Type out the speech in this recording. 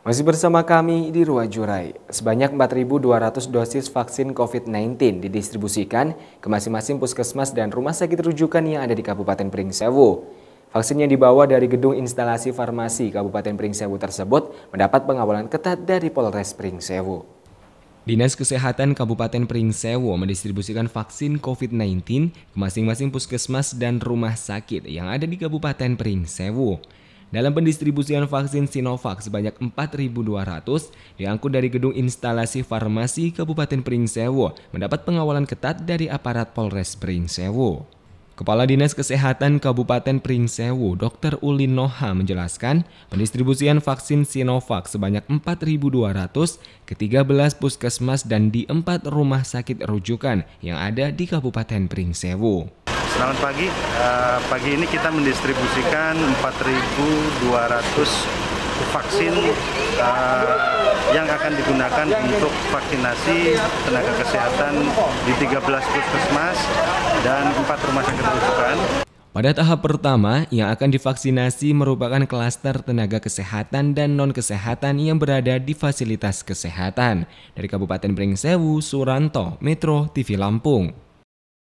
Masih bersama kami di Ruajurai, Jurai, sebanyak 4.200 dosis vaksin COVID-19 didistribusikan ke masing-masing puskesmas dan rumah sakit rujukan yang ada di Kabupaten Pringsewu. Vaksin yang dibawa dari gedung instalasi farmasi Kabupaten Pringsewu tersebut mendapat pengawalan ketat dari Polres Pringsewu. Dinas Kesehatan Kabupaten Pringsewu mendistribusikan vaksin COVID-19 ke masing-masing puskesmas dan rumah sakit yang ada di Kabupaten Pringsewu. Dalam pendistribusian vaksin Sinovac sebanyak 4.200 diangkut dari gedung instalasi farmasi Kabupaten Pringsewu mendapat pengawalan ketat dari aparat Polres Pringsewu. Kepala Dinas Kesehatan Kabupaten Pringsewu, Dr. Ulin Noha menjelaskan, pendistribusian vaksin Sinovac sebanyak 4.200 ke 13 puskesmas dan di 4 rumah sakit rujukan yang ada di Kabupaten Pringsewu. Selamat pagi. Uh, pagi ini kita mendistribusikan 4.200 vaksin uh, yang akan digunakan untuk vaksinasi tenaga kesehatan di 13 puskesmas dan 4 rumah sakit rujukan. Pada tahap pertama, yang akan divaksinasi merupakan klaster tenaga kesehatan dan non-kesehatan yang berada di fasilitas kesehatan dari Kabupaten Bringsewu, Suranto, Metro TV Lampung.